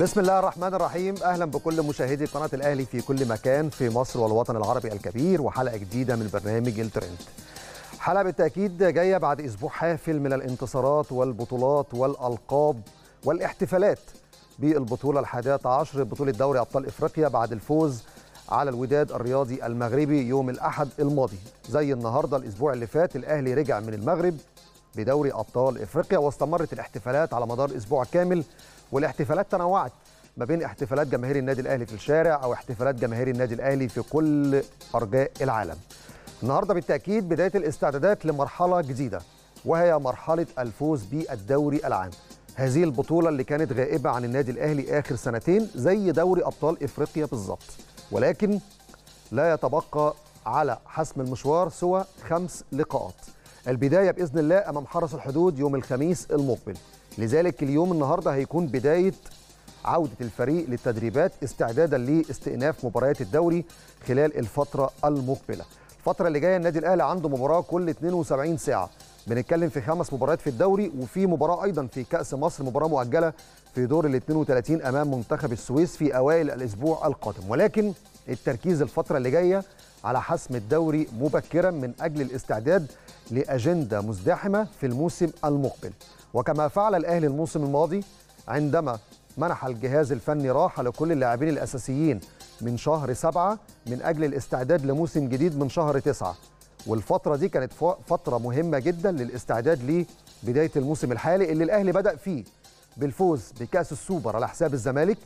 بسم الله الرحمن الرحيم اهلا بكل مشاهدي قناه الاهلي في كل مكان في مصر والوطن العربي الكبير وحلقه جديده من برنامج الترند حلقه بالتاكيد جايه بعد اسبوع حافل من الانتصارات والبطولات والالقاب والاحتفالات بالبطوله الحادية عشر بطوله دوري ابطال افريقيا بعد الفوز على الوداد الرياضي المغربي يوم الاحد الماضي زي النهارده الاسبوع اللي فات الاهلي رجع من المغرب بدوري ابطال افريقيا واستمرت الاحتفالات على مدار اسبوع كامل والاحتفالات تنوعت ما بين احتفالات جماهير النادي الاهلي في الشارع او احتفالات جماهير النادي الاهلي في كل ارجاء العالم. النهارده بالتاكيد بدايه الاستعدادات لمرحله جديده وهي مرحله الفوز بالدوري العام. هذه البطوله اللي كانت غائبه عن النادي الاهلي اخر سنتين زي دوري ابطال افريقيا بالظبط. ولكن لا يتبقى على حسم المشوار سوى خمس لقاءات. البدايه باذن الله امام حرس الحدود يوم الخميس المقبل. لذلك اليوم النهارده هيكون بدايه عودة الفريق للتدريبات استعدادا لاستئناف مباريات الدوري خلال الفترة المقبلة الفترة اللي جاية النادي الأهلي عنده مباراة كل 72 ساعة بنتكلم في خمس مباريات في الدوري وفي مباراة أيضا في كأس مصر مباراة مؤجلة في دور ال 32 أمام منتخب السويس في أوائل الأسبوع القادم ولكن التركيز الفترة اللي جاية على حسم الدوري مبكرا من أجل الاستعداد لأجندة مزدحمة في الموسم المقبل وكما فعل الأهلي الموسم الماضي عندما منح الجهاز الفني راحة لكل اللاعبين الأساسيين من شهر سبعة من أجل الاستعداد لموسم جديد من شهر تسعة والفترة دي كانت فترة مهمة جدا للاستعداد لبداية الموسم الحالي اللي الأهلي بدأ فيه بالفوز بكأس السوبر على حساب الزمالك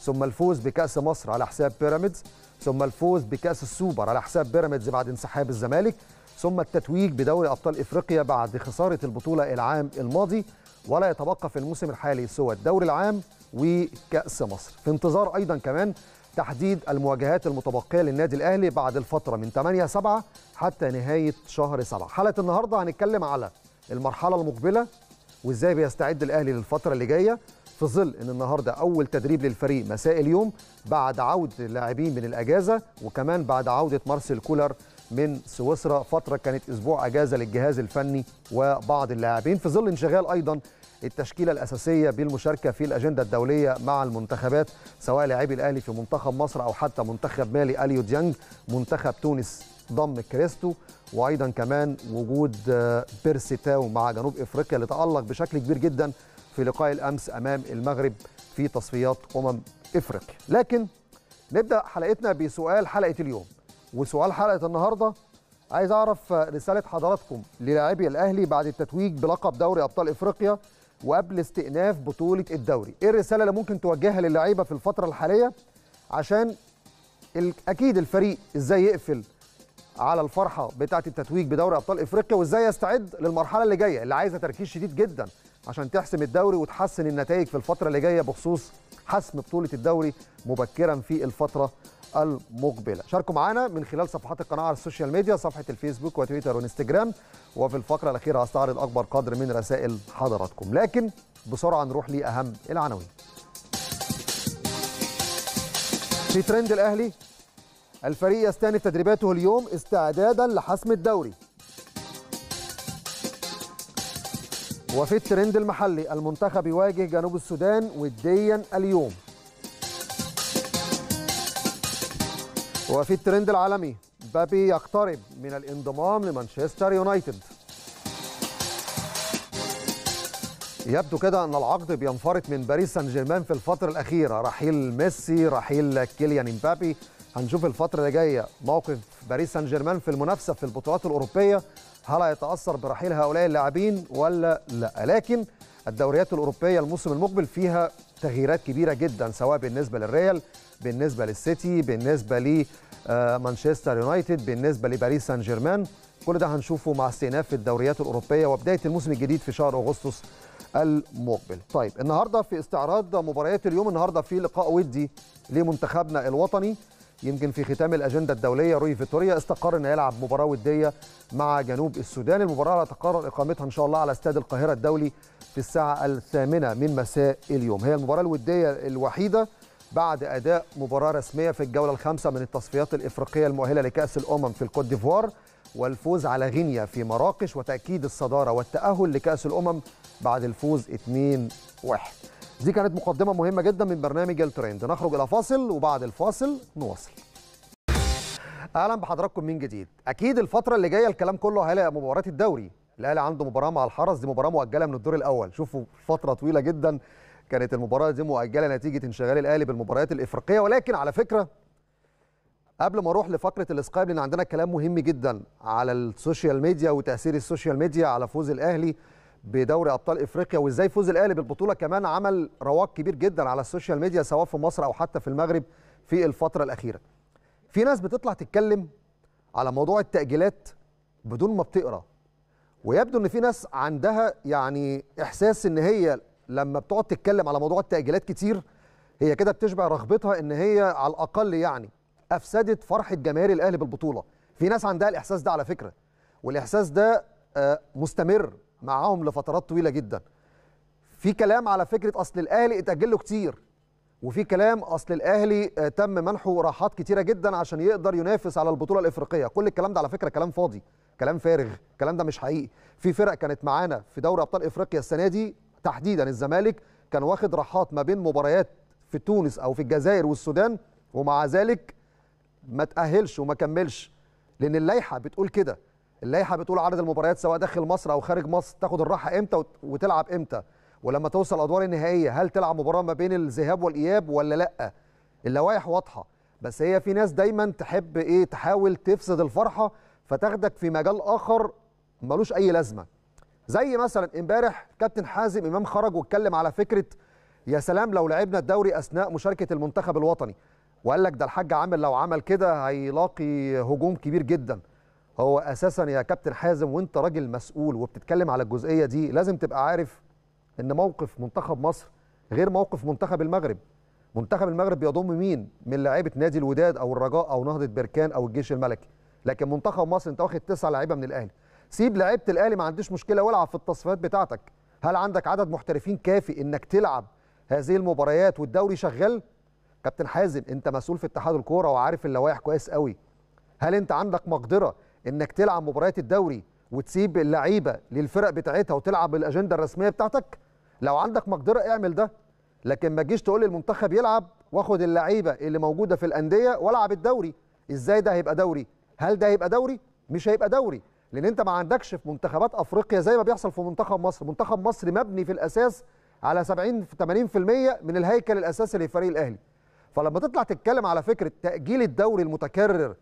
ثم الفوز بكأس مصر على حساب بيراميدز ثم الفوز بكأس السوبر على حساب بيراميدز بعد انسحاب الزمالك ثم التتويج بدوري أبطال إفريقيا بعد خسارة البطولة العام الماضي ولا يتبقى في الموسم الحالي سوى الدوري العام وكأس مصر في انتظار أيضا كمان تحديد المواجهات المتبقية للنادي الأهلي بعد الفترة من 8 7 حتى نهاية شهر 7 حلقة النهاردة هنتكلم على المرحلة المقبلة وإزاي بيستعد الأهلي للفترة اللي جاية في ظل ان النهارده اول تدريب للفريق مساء اليوم بعد عوده اللاعبين من الاجازه وكمان بعد عوده مارسيل كولر من سويسرا فترة كانت أسبوع أجازة للجهاز الفني وبعض اللاعبين في ظل انشغال أيضا التشكيلة الأساسية بالمشاركة في الأجندة الدولية مع المنتخبات سواء لاعبي الأهلي في منتخب مصر أو حتى منتخب مالي أليو ديانج منتخب تونس ضم كريستو وأيضا كمان وجود آه، بيرسيتاو مع جنوب إفريقيا اللي تألق بشكل كبير جدا في لقاء الأمس أمام المغرب في تصفيات أمم إفريقيا لكن نبدأ حلقتنا بسؤال حلقة اليوم وسؤال حلقه النهارده عايز اعرف رساله حضراتكم للاعبي الاهلي بعد التتويج بلقب دوري ابطال افريقيا وقبل استئناف بطوله الدوري ايه الرساله اللي ممكن توجهها للاعيبه في الفتره الحاليه عشان اكيد الفريق ازاي يقفل على الفرحه بتاعه التتويج بدوري ابطال افريقيا وازاي يستعد للمرحله اللي جايه اللي عايزه تركيز شديد جدا عشان تحسم الدوري وتحسن النتائج في الفتره اللي جايه بخصوص حسم بطوله الدوري مبكرا في الفتره المقبله شاركوا معانا من خلال صفحات القناه على السوشيال ميديا صفحه الفيسبوك وتويتر وانستجرام وفي الفقره الاخيره هستعرض اكبر قدر من رسائل حضراتكم لكن بسرعه نروح لاهم العناوين في ترند الاهلي الفريق يستأنف تدريباته اليوم استعدادا لحسم الدوري وفي الترند المحلي المنتخب يواجه جنوب السودان وديا اليوم وفي الترند العالمي بابي يقترب من الانضمام لمانشستر يونايتد يبدو كده ان العقد بينفرط من باريس سان جيرمان في الفتره الاخيره رحيل ميسي رحيل كيليان امبابي هنشوف الفتره اللي جايه موقف باريس سان جيرمان في المنافسه في البطولات الاوروبيه هل هيتاثر برحيل هؤلاء اللاعبين ولا لا لكن الدوريات الاوروبيه الموسم المقبل فيها تغييرات كبيره جدا سواء بالنسبه للريال بالنسبه للسيتي بالنسبه لمانشستر آه، يونايتد بالنسبه لباريس سان جيرمان كل ده هنشوفه مع استئناف في الدوريات الاوروبيه وبدايه الموسم الجديد في شهر اغسطس المقبل طيب النهارده في استعراض مباريات اليوم النهارده في لقاء ودي لمنتخبنا الوطني يمكن في ختام الاجنده الدوليه روي فيتوريا استقر انه يلعب مباراه وديه مع جنوب السودان المباراه هتقرر اقامتها ان شاء الله على استاد القاهره الدولي في الساعة الثامنة من مساء اليوم هي المباراة الودية الوحيدة بعد أداء مباراة رسمية في الجولة الخامسة من التصفيات الإفريقية المؤهلة لكأس الأمم في الكوت ديفوار والفوز على غينيا في مراكش وتأكيد الصدارة والتأهل لكأس الأمم بعد الفوز 2-1 دي كانت مقدمة مهمة جدا من برنامج الترند نخرج إلى فاصل وبعد الفاصل نواصل أهلا بحضراتكم من جديد أكيد الفترة اللي جاية الكلام كله على مباراة الدوري الاهلي عنده مباراه مع الحرس دي مباراه مؤجله من الدور الاول شوفوا فتره طويله جدا كانت المباراه دي مؤجله نتيجه انشغال الاهلي بالمباريات الافريقيه ولكن على فكره قبل ما اروح لفقره الاسقاب لان عندنا كلام مهم جدا على السوشيال ميديا وتاثير السوشيال ميديا على فوز الاهلي بدوري ابطال افريقيا وازاي فوز الاهلي بالبطوله كمان عمل رواج كبير جدا على السوشيال ميديا سواء في مصر او حتى في المغرب في الفتره الاخيره في ناس بتطلع تتكلم على موضوع التاجيلات بدون ما بتقرا ويبدو ان في ناس عندها يعني احساس ان هي لما بتقعد تتكلم على موضوع التاجيلات كتير هي كده بتشبع رغبتها ان هي على الاقل يعني افسدت فرحه جماهير الاهلي بالبطوله في ناس عندها الاحساس ده على فكره والاحساس ده آه، مستمر معاهم لفترات طويله جدا في كلام على فكره اصل الاهلي اتاجل له كتير وفي كلام اصل الاهلي آه، تم منحه راحات كتيره جدا عشان يقدر ينافس على البطوله الافريقيه كل الكلام ده على فكره كلام فاضي كلام فارغ الكلام ده مش حقيقي في فرق كانت معانا في دوري ابطال افريقيا السنه دي تحديدا الزمالك كان واخد راحات ما بين مباريات في تونس او في الجزائر والسودان ومع ذلك ما تاهلش وما كملش لان اللائحه بتقول كده اللائحه بتقول عدد المباريات سواء داخل مصر او خارج مصر تاخد الراحه امتى وتلعب امتى ولما توصل الادوار النهائيه هل تلعب مباراه ما بين الذهاب والاياب ولا لا اللوائح واضحه بس هي في ناس دايما تحب ايه تحاول تفسد الفرحه فتاخدك في مجال اخر ملوش اي لازمه زي مثلا امبارح كابتن حازم امام خرج واتكلم على فكره يا سلام لو لعبنا الدوري اثناء مشاركه المنتخب الوطني وقال لك ده الحاج عامل لو عمل كده هيلاقي هجوم كبير جدا هو اساسا يا كابتن حازم وانت راجل مسؤول وبتتكلم على الجزئيه دي لازم تبقى عارف ان موقف منتخب مصر غير موقف منتخب المغرب منتخب المغرب بيضم مين من لاعيبه نادي الوداد او الرجاء او نهضه بركان او الجيش الملكي لكن منتخب مصر انت واخد تسعه لعيبه من الاهلي سيب لعيبه الاهلي ما عنديش مشكله والعب في التصفيات بتاعتك هل عندك عدد محترفين كافي انك تلعب هذه المباريات والدوري شغال كابتن حازم انت مسؤول في اتحاد الكوره وعارف اللوائح كويس قوي هل انت عندك مقدره انك تلعب مباريات الدوري وتسيب اللعيبه للفرق بتاعتها وتلعب الاجنده الرسميه بتاعتك لو عندك مقدره اعمل ده لكن ما تجيش تقول المنتخب يلعب واخد اللعيبه اللي موجوده في الانديه والعب الدوري ازاي ده هيبقى دوري هل ده هيبقى دوري مش هيبقى دوري لان انت ما عندكش في منتخبات افريقيا زي ما بيحصل في منتخب مصر منتخب مصر مبني في الاساس على 70 80% من الهيكل الاساسي للفريق الاهلي فلما تطلع تتكلم على فكره تاجيل الدوري المتكرر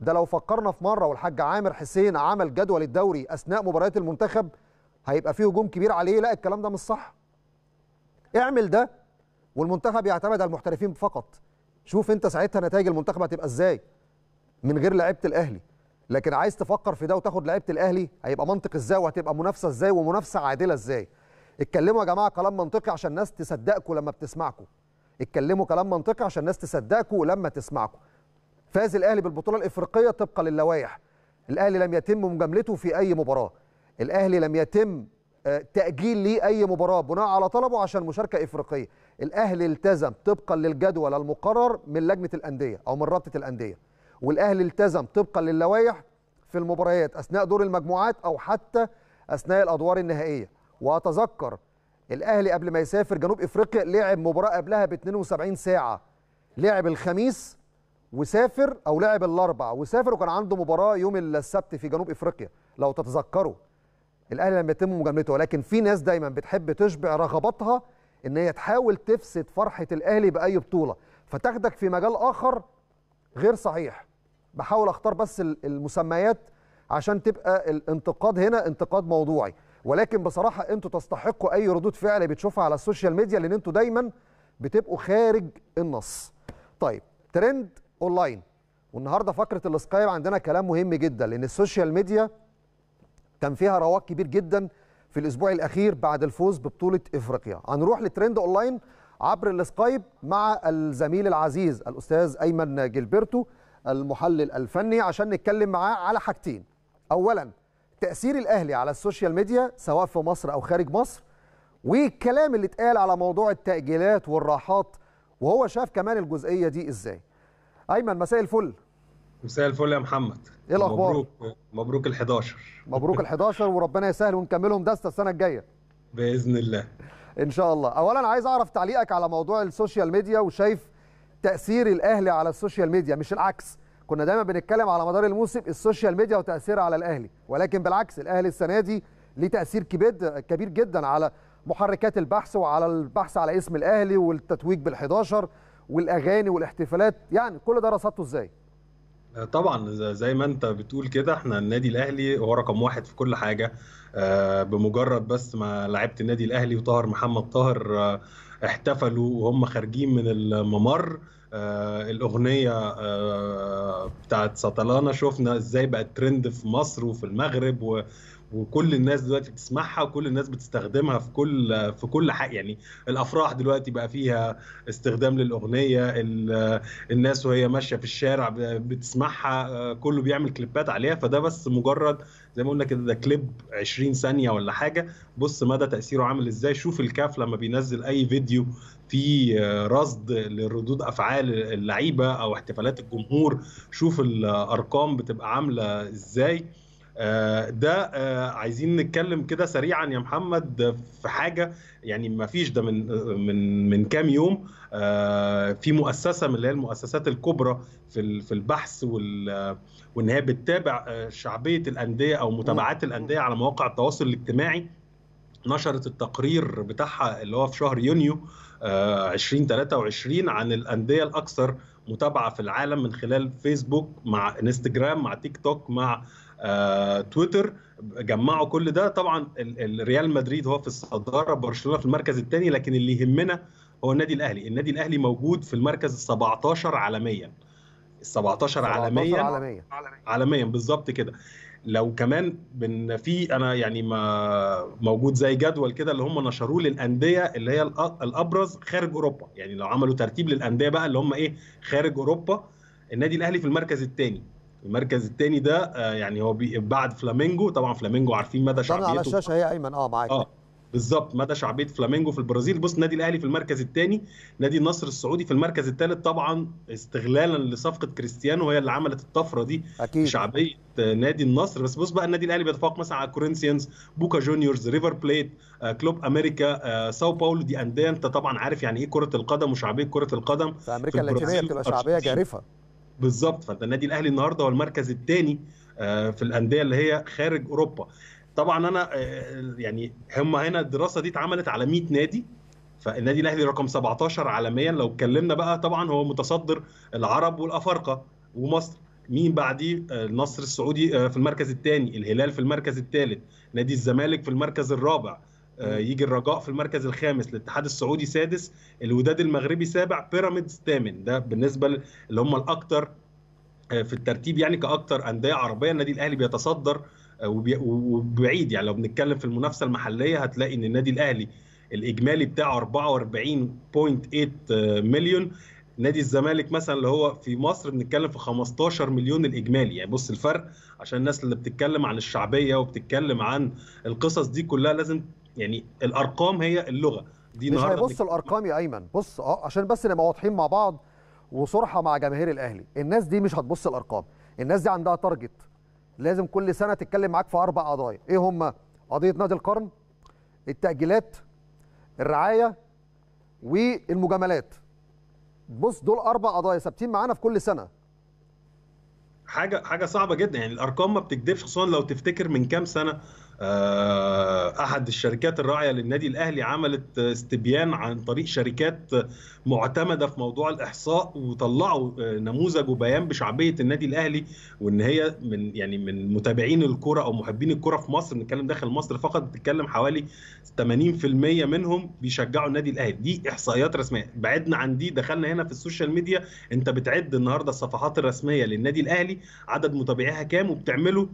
ده لو فكرنا في مره والحاج عامر حسين عمل جدول الدوري اثناء مباريات المنتخب هيبقى فيه هجوم كبير عليه لا الكلام ده مش صح اعمل ده والمنتخب يعتمد على المحترفين فقط شوف انت ساعتها نتائج المنتخب هتبقى ازاي من غير لعيبه الاهلي لكن عايز تفكر في ده وتاخد لعيبه الاهلي هيبقى منطق ازاي وهتبقى منافسه ازاي ومنافسه عادله ازاي اتكلموا يا جماعه كلام منطقي عشان الناس تصدقكم لما بتسمعكم اتكلموا كلام منطقي عشان الناس تصدقكم لما تسمعكم فاز الاهلي بالبطوله الافريقيه طبقا للوائح الاهلي لم يتم مجاملته في اي مباراه الاهلي لم يتم آه، تاجيل ليه اي مباراه بناء على طلبه عشان مشاركه افريقيه الاهلي التزم طبقا للجدول المقرر من لجنه الانديه او من رابطه الانديه والاهلي التزم طبقا للوائح في المباريات اثناء دور المجموعات او حتى اثناء الادوار النهائيه واتذكر الاهلي قبل ما يسافر جنوب افريقيا لعب مباراه قبلها ب 72 ساعه لعب الخميس وسافر او لعب الاربع وسافر وكان عنده مباراه يوم السبت في جنوب افريقيا لو تتذكروا الاهلي لم يتم مجاملته ولكن في ناس دايما بتحب تشبع رغباتها ان هي تحاول تفسد فرحه الاهلي باي بطوله فتاخدك في مجال اخر غير صحيح بحاول اختار بس المسميات عشان تبقى الانتقاد هنا انتقاد موضوعي ولكن بصراحه انتوا تستحقوا اي ردود فعل بتشوفها على السوشيال ميديا لان انتوا دايما بتبقوا خارج النص طيب ترند اونلاين والنهارده فقره الاسكايب عندنا كلام مهم جدا لان السوشيال ميديا كان فيها رواج كبير جدا في الاسبوع الاخير بعد الفوز ببطوله افريقيا هنروح لترند اونلاين عبر الاسكايب مع الزميل العزيز الاستاذ ايمن جلبرتو المحلل الفني عشان نتكلم معاه على حاجتين اولا تاثير الاهلي على السوشيال ميديا سواء في مصر او خارج مصر والكلام اللي اتقال على موضوع التاجيلات والراحات وهو شاف كمان الجزئيه دي ازاي ايمن مساء الفل مساء الفل يا محمد ايه الاخبار مبروك مبروك ال11 مبروك ال11 وربنا يسهل ونكملهم دسته السنه الجايه باذن الله ان شاء الله اولا عايز اعرف تعليقك على موضوع السوشيال ميديا وشايف تاثير الاهلي على السوشيال ميديا مش العكس كنا دايما بنتكلم على مدار الموسم السوشيال ميديا وتاثيرها على الاهلي ولكن بالعكس الاهلي السنه دي ليه تاثير كبير كبير جدا على محركات البحث وعلى البحث على اسم الاهلي والتتويج بال11 والاغاني والاحتفالات يعني كل ده رصدته ازاي طبعا زي ما انت بتقول كده احنا النادي الاهلي هو رقم واحد في كل حاجه آه، بمجرد بس ما لعبت النادي الاهلي وطاهر محمد طاهر آه، احتفلوا وهم خارجين من الممر آه الاغنيه آه بتاعت سطلانه شفنا ازاي بقت ترند في مصر وفي المغرب وكل الناس دلوقتي بتسمعها وكل الناس بتستخدمها في كل في كل حاجه يعني الافراح دلوقتي بقى فيها استخدام للاغنيه الناس وهي ماشيه في الشارع بتسمعها آه، كله بيعمل كليبات عليها فده بس مجرد زي ما قلنا كده ده كليب 20 ثانيه ولا حاجه بص مدى تاثيره عامل ازاي شوف الكاف لما بينزل اي فيديو في آه، رصد لردود افعال اللعيبه او احتفالات الجمهور شوف الارقام بتبقى عامله ازاي آه، ده آه، عايزين نتكلم كده سريعا يا محمد في حاجه يعني ما فيش ده من من من كام يوم آه، في مؤسسه من اللي هي المؤسسات الكبرى في في البحث وال وان هي بتتابع شعبيه الانديه او متابعات الانديه على مواقع التواصل الاجتماعي نشرت التقرير بتاعها اللي هو في شهر يونيو 2023 عن الانديه الاكثر متابعه في العالم من خلال فيسبوك مع انستجرام مع تيك توك مع آه، تويتر جمعوا كل ده طبعا ريال مدريد هو في الصداره برشلونه في المركز الثاني لكن اللي يهمنا هو النادي الاهلي النادي الاهلي موجود في المركز ال 17 عالميا ال 17 عالميا عالميا عالميا بالظبط كده لو كمان بن في انا يعني ما موجود زي جدول كده اللي هم نشروه للانديه اللي هي الابرز خارج اوروبا يعني لو عملوا ترتيب للانديه بقى اللي هم ايه خارج اوروبا النادي الاهلي في المركز الثاني المركز الثاني ده آه، يعني هو بعد فلامينجو طبعا فلامينجو عارفين مدى شعبيته على الشاشه هي ايمن اه معاك اه بالظبط مدى شعبيه فلامينجو في البرازيل بص النادي الاهلي في المركز الثاني نادي النصر السعودي في المركز الثالث طبعا استغلالا لصفقه كريستيانو هي اللي عملت الطفره دي أكيد. شعبيه آه، نادي النصر بس بص بقى النادي الاهلي بيتفوق مثلا على كورينثيانز بوكا جونيورز ريفر بليت آه، كلوب امريكا ساو باولو دي انديه انت طبعا عارف يعني ايه كره القدم وشعبيه كره القدم في امريكا اللاتينيه بتبقى شعبيه جارفه بالظبط فانت النادي الاهلي النهارده هو المركز الثاني آه، في الانديه اللي هي خارج اوروبا طبعا انا آه، يعني هم هنا الدراسه دي اتعملت على 100 نادي فالنادي الاهلي رقم 17 عالميا لو اتكلمنا بقى طبعا هو متصدر العرب والافارقه ومصر مين بعديه آه، النصر السعودي في المركز الثاني الهلال في المركز الثالث نادي الزمالك في المركز الرابع آه، يجي الرجاء في المركز الخامس الاتحاد السعودي سادس الوداد المغربي سابع بيراميدز ثامن ده بالنسبه اللي هم الاكثر آه، في الترتيب يعني كاكثر انديه عربيه النادي الاهلي بيتصدر آه، وبعيد يعني لو بنتكلم في المنافسه المحليه هتلاقي ان النادي الاهلي الاجمالي بتاعه 44.8 مليون نادي الزمالك مثلا اللي هو في مصر بنتكلم في 15 مليون الاجمالي يعني بص الفرق عشان الناس اللي بتتكلم عن الشعبيه وبتتكلم عن القصص دي كلها لازم يعني الارقام هي اللغه دي مش هيبص الارقام يا ايمن بص اه عشان بس نبقى واضحين مع بعض وصراحه مع جماهير الاهلي الناس دي مش هتبص الارقام الناس دي عندها تارجت لازم كل سنه تتكلم معاك في اربع قضايا ايه هم قضيه نادي القرن التاجيلات الرعايه والمجاملات بص دول اربع قضايا ثابتين معانا في كل سنه حاجه حاجه صعبه جدا يعني الارقام ما بتكدبش خصوصا لو تفتكر من كام سنه آه، احد الشركات الراعيه للنادي الاهلي عملت استبيان عن طريق شركات معتمده في موضوع الاحصاء وطلعوا آه، نموذج وبيان بشعبيه النادي الاهلي وان هي من يعني من متابعين الكره او محبين الكره في مصر بنتكلم داخل مصر فقط بتتكلم حوالي 80% منهم بيشجعوا النادي الاهلي دي احصائيات رسميه بعدنا عن دي دخلنا هنا في السوشيال ميديا انت بتعد النهارده الصفحات الرسميه للنادي الاهلي عدد متابعيها كام وبتعمله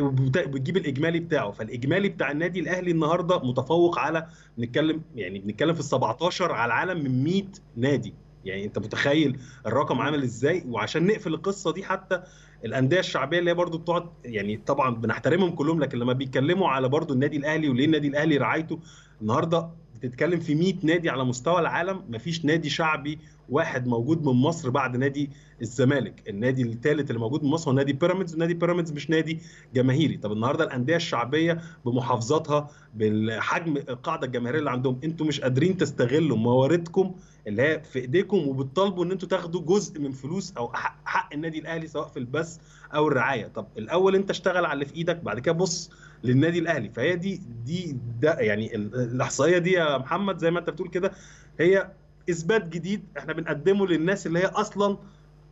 وبتجيب الاجمالي بتاعه فالاجمالي بتاع النادي الاهلي النهارده متفوق على بنتكلم يعني بنتكلم في ال 17 على العالم من 100 نادي يعني انت متخيل الرقم عامل ازاي وعشان نقفل القصه دي حتى الانديه الشعبيه اللي هي برضو بتقعد يعني طبعا بنحترمهم كلهم لكن لما بيتكلموا على برضو النادي الاهلي وليه النادي الاهلي رعايته النهارده بتتكلم في 100 نادي على مستوى العالم مفيش نادي شعبي واحد موجود من مصر بعد نادي الزمالك النادي الثالث اللي موجود من مصر هو نادي بيراميدز ونادي بيراميدز مش نادي جماهيري طب النهارده الانديه الشعبيه بمحافظاتها بالحجم القاعده الجماهيريه اللي عندهم انتوا مش قادرين تستغلوا مواردكم اللي هي في ايديكم وبتطالبوا ان انتوا تاخدوا جزء من فلوس او حق النادي الاهلي سواء في البث او الرعايه طب الاول انت اشتغل على اللي في ايدك بعد كده بص للنادي الاهلي فهي دي دي ده يعني الاحصائيه دي يا محمد زي ما انت بتقول كده هي اثبات جديد احنا بنقدمه للناس اللي هي اصلا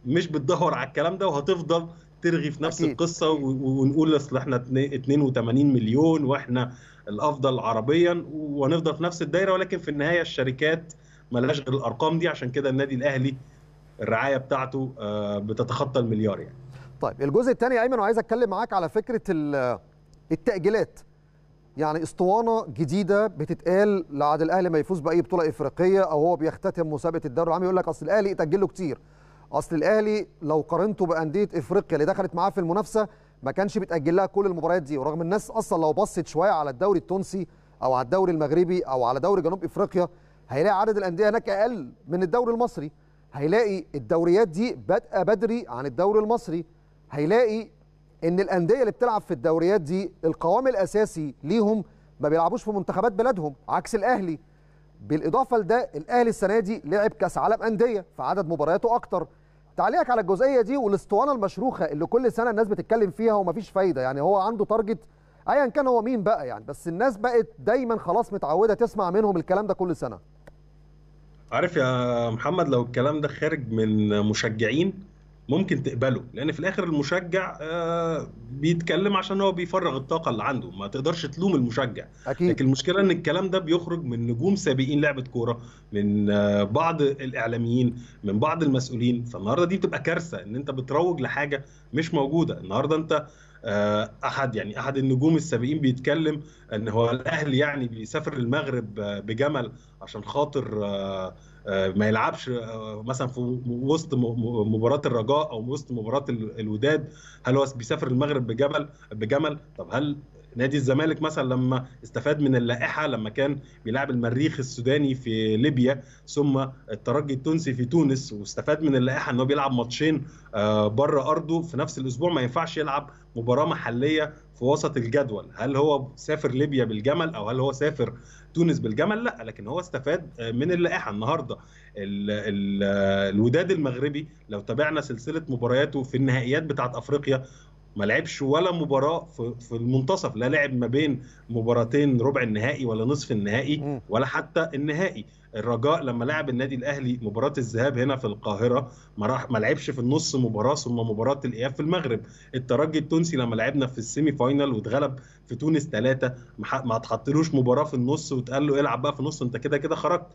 مش بتدهور على الكلام ده وهتفضل ترغي في نفس أكيد. القصه ونقول اصل احنا 82 مليون واحنا الافضل عربيا ونفضل في نفس الدايره ولكن في النهايه الشركات ملهاش غير الارقام دي عشان كده النادي الاهلي الرعايه بتاعته آه، بتتخطى المليار يعني. طيب الجزء الثاني يا ايمن وعايز اتكلم معاك على فكره التأجيلات يعني اسطوانه جديده بتتقال لعاد الاهلي ما يفوز باي بطوله افريقيه او هو بيختتم مسابقه الدوري العام يقول لك اصل الاهلي اتاجل له كتير اصل الاهلي لو قارنته بانديه افريقيا اللي دخلت معاه في المنافسه ما كانش بيتاجل لها كل المباريات دي ورغم الناس اصلا لو بصت شويه على الدوري التونسي او على الدوري المغربي او على دوري جنوب افريقيا هيلاقي عدد الانديه هناك اقل من الدوري المصري هيلاقي الدوريات دي بادئه بدري عن الدوري المصري هيلاقي ان الانديه اللي بتلعب في الدوريات دي القوام الاساسي ليهم ما بيلعبوش في منتخبات بلادهم عكس الاهلي بالاضافه لده الاهلي السنه دي لعب كاس عالم انديه فعدد مبارياته اكتر تعليقك على الجزئيه دي والاسطوانه المشروخه اللي كل سنه الناس بتتكلم فيها ومفيش فايده يعني هو عنده تارجت ايا كان هو مين بقى يعني بس الناس بقت دايما خلاص متعوده تسمع منهم الكلام ده كل سنه عارف يا محمد لو الكلام ده خارج من مشجعين ممكن تقبله لان في الاخر المشجع آه، بيتكلم عشان هو بيفرغ الطاقه اللي عنده ما تقدرش تلوم المشجع أكيد. لكن المشكله ان الكلام ده بيخرج من نجوم سابقين لعبه كوره من آه، بعض الاعلاميين من بعض المسؤولين فالنهارده دي بتبقى كارثه ان انت بتروج لحاجه مش موجوده النهارده انت آه، احد يعني احد النجوم السابقين بيتكلم ان هو الاهلي يعني بيسافر المغرب بجمل عشان خاطر آه، ما يلعبش آه، مثلا في وسط مباراه الرجاء او وسط مباراه الوداد هل هو بيسافر المغرب بجبل بجمل طب هل نادي الزمالك مثلا لما استفاد من اللائحه لما كان بيلعب المريخ السوداني في ليبيا ثم الترجي التونسي في تونس واستفاد من اللائحه ان هو بيلعب ماتشين آه، بره ارضه في نفس الاسبوع ما ينفعش يلعب مباراه محليه في وسط الجدول هل هو سافر ليبيا بالجمل او هل هو سافر تونس بالجمل لا لكن هو استفاد آه، من اللائحه النهارده الـ الـ آه، الوداد المغربي لو تابعنا سلسله مبارياته في النهائيات بتاعه افريقيا ما لعبش ولا مباراه في, في المنتصف لا لعب ما بين مباراتين ربع النهائي ولا نصف النهائي ولا حتى النهائي الرجاء لما لعب النادي الاهلي مباراه الذهاب هنا في القاهره ما راح ما لعبش في النص مباراه ثم مباراه الاياب في المغرب الترجي التونسي لما لعبنا في السيمي فاينل واتغلب في تونس ثلاثه ما اتحطلوش مباراه في النص واتقال له العب بقى في النص انت كده كده خرجت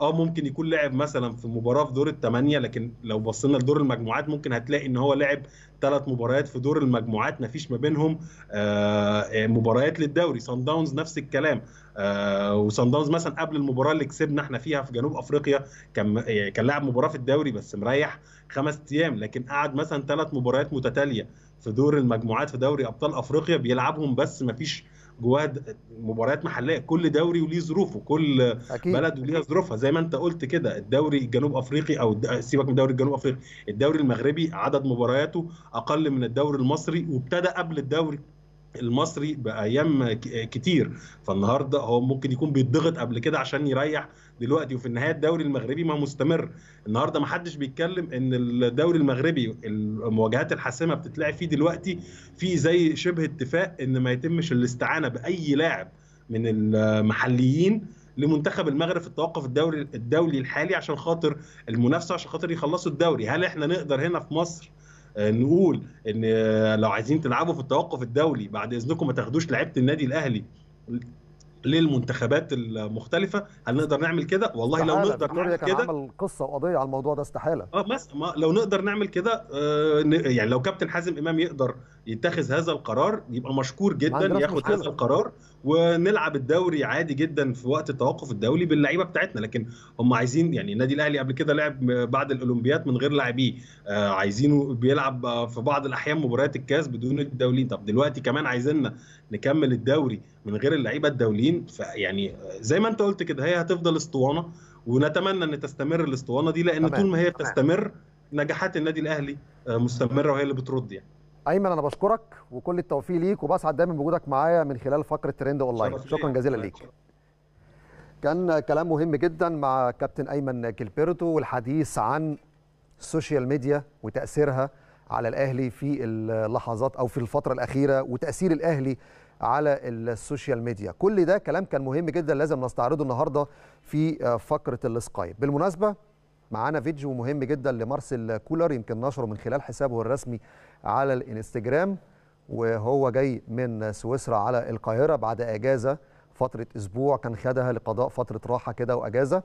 اه ممكن يكون لعب مثلا في مباراه في دور الثمانيه لكن لو بصينا لدور المجموعات ممكن هتلاقي ان هو لعب ثلاث مباريات في دور المجموعات ما فيش ما بينهم آه، آه، مباريات للدوري سان داونز نفس الكلام آه، وسان داونز مثلا قبل المباراه اللي كسبنا احنا فيها في جنوب افريقيا كان كان لاعب مباراه في الدوري بس مريح خمس ايام لكن قعد مثلا ثلاث مباريات متتاليه في دور المجموعات في دوري ابطال افريقيا بيلعبهم بس ما فيش جواها مباريات محليه كل دوري وليه ظروفه كل أكيد. بلد وليها ظروفها زي ما انت قلت كده الدوري الجنوب افريقي او سيبك من الدوري الجنوب افريقي الدوري المغربي عدد مبارياته اقل من الدوري المصري وابتدى قبل الدوري المصري بايام كتير فالنهارده هو ممكن يكون بيتضغط قبل كده عشان يريح دلوقتي وفي النهايه الدوري المغربي ما مستمر النهارده ما حدش بيتكلم ان الدوري المغربي المواجهات الحاسمه بتتلعب فيه دلوقتي في زي شبه اتفاق ان ما يتمش الاستعانه باي لاعب من المحليين لمنتخب المغرب في التوقف الدوري الدولي الحالي عشان خاطر المنافسه عشان خاطر يخلصوا الدوري هل احنا نقدر هنا في مصر آه، نقول ان آه، لو عايزين تلعبوا في التوقف الدولي بعد اذنكم ما تاخدوش لعيبه النادي الاهلي للمنتخبات المختلفه هل نقدر نعمل كده والله لو نقدر نعمل كده عمل قصه وقضيه على الموضوع ده استحاله اه بس لو نقدر نعمل كده آه، يعني لو كابتن حازم امام يقدر يتخذ هذا القرار يبقى مشكور جدا ياخد هذا القرار ونلعب الدوري عادي جدا في وقت التوقف الدولي باللعيبه بتاعتنا لكن هم عايزين يعني النادي الاهلي قبل كده لعب بعد الاولمبياد من غير لاعبيه آه عايزينه بيلعب في بعض الاحيان مباريات الكاس بدون الدوليين طب دلوقتي كمان عايزيننا نكمل الدوري من غير اللعيبه الدوليين فيعني زي ما انت قلت كده هي هتفضل اسطوانه ونتمنى ان تستمر الاسطوانه دي لان طبعا. طول ما هي بتستمر نجاحات النادي الاهلي آه، مستمره وهي اللي بترد يعني ايمن انا بشكرك وكل التوفيق ليك وبسعد دايما بوجودك معايا من خلال فقره ترند اونلاين شكرا جزيلا ليك كان كلام مهم جدا مع كابتن ايمن كيلبرتو والحديث عن السوشيال ميديا وتاثيرها على الاهلي في اللحظات او في الفتره الاخيره وتاثير الاهلي على السوشيال ميديا كل ده كلام كان مهم جدا لازم نستعرضه النهارده في فقره السكايب بالمناسبه معانا فيديو مهم جدا لمارسيل كولر يمكن نشره من خلال حسابه الرسمي على الانستجرام وهو جاي من سويسرا على القاهره بعد اجازه فتره اسبوع كان خدها لقضاء فتره راحه كده واجازه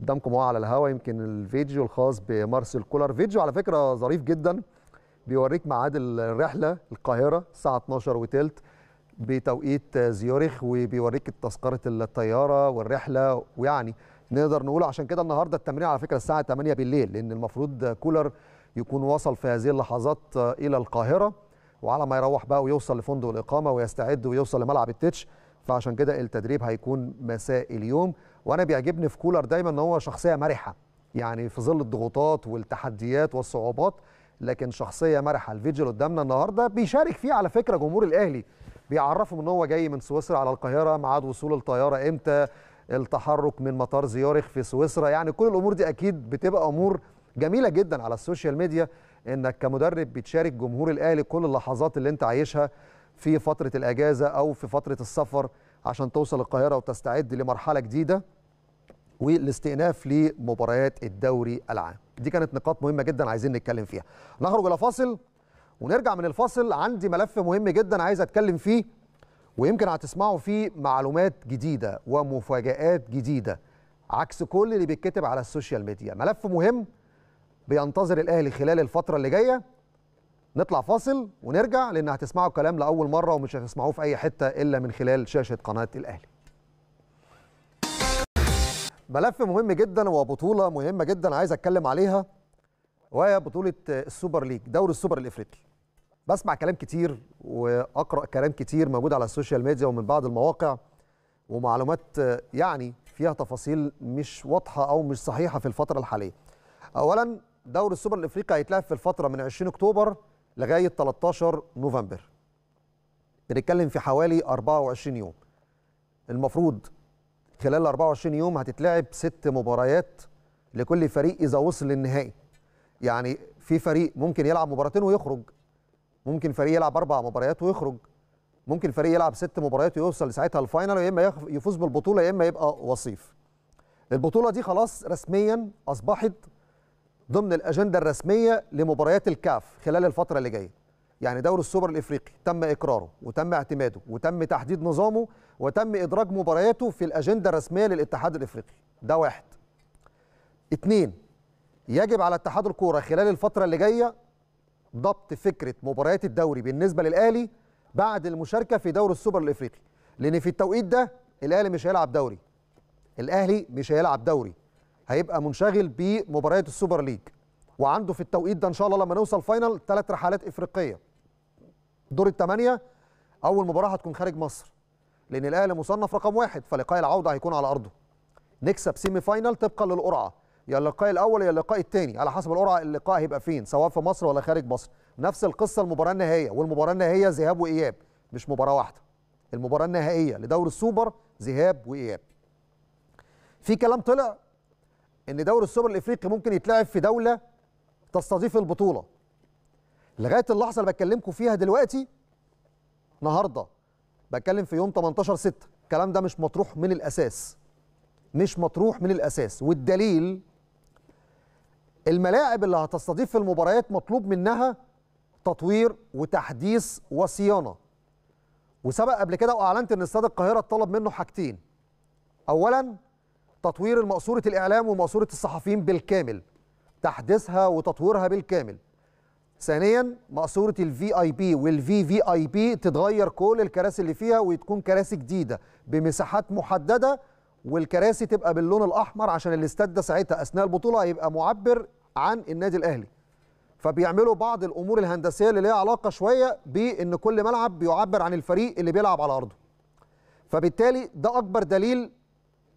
قدامكم اهو على الهوا يمكن الفيديو الخاص بمارسيل كولر فيديو على فكره ظريف جدا بيوريك ميعاد الرحله القاهره الساعه 12 وثلث بتوقيت زيورخ وبيوريك تذكره الطياره والرحله ويعني نقدر نقول عشان كده النهارده التمرين على فكره الساعه 8 بالليل لان المفروض كولر يكون وصل في هذه اللحظات الى القاهره وعلى ما يروح بقى ويوصل لفندق الاقامه ويستعد ويوصل لملعب التتش فعشان كده التدريب هيكون مساء اليوم وانا بيعجبني في كولر دايما ان هو شخصيه مرحه يعني في ظل الضغوطات والتحديات والصعوبات لكن شخصيه مرحه الفيديو اللي قدامنا النهارده بيشارك فيه على فكره جمهور الاهلي بيعرفهم ان هو جاي من سويسرا على القاهره ميعاد وصول الطياره امتى التحرك من مطار زيورخ في سويسرا يعني كل الامور دي اكيد بتبقى امور جميله جدا على السوشيال ميديا انك كمدرب بتشارك جمهور الاهلي كل اللحظات اللي انت عايشها في فتره الاجازه او في فتره السفر عشان توصل القاهره وتستعد لمرحله جديده والاستئناف لمباريات الدوري العام دي كانت نقاط مهمه جدا عايزين نتكلم فيها نخرج الى فاصل ونرجع من الفاصل عندي ملف مهم جدا عايز اتكلم فيه ويمكن هتسمعوا فيه معلومات جديده ومفاجات جديده عكس كل اللي بيتكتب على السوشيال ميديا ملف مهم بينتظر الاهلي خلال الفتره اللي جايه نطلع فاصل ونرجع لان هتسمعوا كلام لاول مره ومش هتسمعوه في اي حته الا من خلال شاشه قناه الاهلي ملف مهم جدا وبطوله مهمه جدا عايز اتكلم عليها وهي بطوله السوبر ليج دوري السوبر الافريقي بسمع كلام كتير واقرا كلام كتير موجود على السوشيال ميديا ومن بعض المواقع ومعلومات يعني فيها تفاصيل مش واضحه او مش صحيحه في الفتره الحاليه اولا دوري السوبر الافريقي هيتلعب في الفتره من 20 اكتوبر لغايه 13 نوفمبر بنتكلم في حوالي 24 يوم المفروض خلال 24 يوم هتتلعب ست مباريات لكل فريق اذا وصل للنهائي يعني في فريق ممكن يلعب مباراتين ويخرج ممكن فريق يلعب اربع مباريات ويخرج ممكن فريق يلعب ست مباريات ويوصل ساعتها الفاينل يا اما يفوز بالبطوله يا اما يبقى وصيف البطوله دي خلاص رسميا اصبحت ضمن الاجنده الرسميه لمباريات الكاف خلال الفتره اللي جايه يعني دوري السوبر الافريقي تم اقراره وتم اعتماده وتم تحديد نظامه وتم ادراج مبارياته في الاجنده الرسميه للاتحاد الافريقي ده واحد اثنين يجب على اتحاد الكوره خلال الفتره اللي جايه ضبط فكره مباريات الدوري بالنسبه للاهلي بعد المشاركه في دوري السوبر الافريقي لان في التوقيت ده الاهلي مش هيلعب دوري الاهلي مش هيلعب دوري هيبقى منشغل بمباريات السوبر ليج وعنده في التوقيت ده ان شاء الله لما نوصل فاينل ثلاث رحلات افريقيه دور الثمانيه اول مباراه هتكون خارج مصر لان الاهلي مصنف رقم واحد فلقاء العوده هيكون على ارضه نكسب سيمي فاينل طبقا للقرعه يا اللقاء الاول يا اللقاء الثاني على حسب القرعه اللقاء هيبقى فين سواء في مصر ولا خارج مصر نفس القصه المباراه النهائيه والمباراه النهائيه ذهاب واياب مش مباراه واحده المباراه النهائيه لدور السوبر ذهاب واياب في كلام طلع ان دوري السوبر الافريقي ممكن يتلعب في دوله تستضيف البطوله لغايه اللحظه اللي بكلمكم فيها دلوقتي النهارده بتكلم في يوم 18 6 الكلام ده مش مطروح من الاساس مش مطروح من الاساس والدليل الملاعب اللي هتستضيف في المباريات مطلوب منها تطوير وتحديث وصيانه وسبق قبل كده واعلنت ان استاد القاهره طلب منه حاجتين اولا تطوير المقصورة الإعلام ومقصورة الصحفيين بالكامل تحديثها وتطويرها بالكامل ثانيا مقصورة الفي اي بي والفي في اي بي تتغير كل الكراسي اللي فيها وتكون كراسي جديدة بمساحات محددة والكراسي تبقى باللون الأحمر عشان الاستاد ده ساعتها أثناء البطولة هيبقى معبر عن النادي الأهلي فبيعملوا بعض الأمور الهندسية اللي ليها علاقة شوية بأن كل ملعب بيعبر عن الفريق اللي بيلعب على أرضه فبالتالي ده أكبر دليل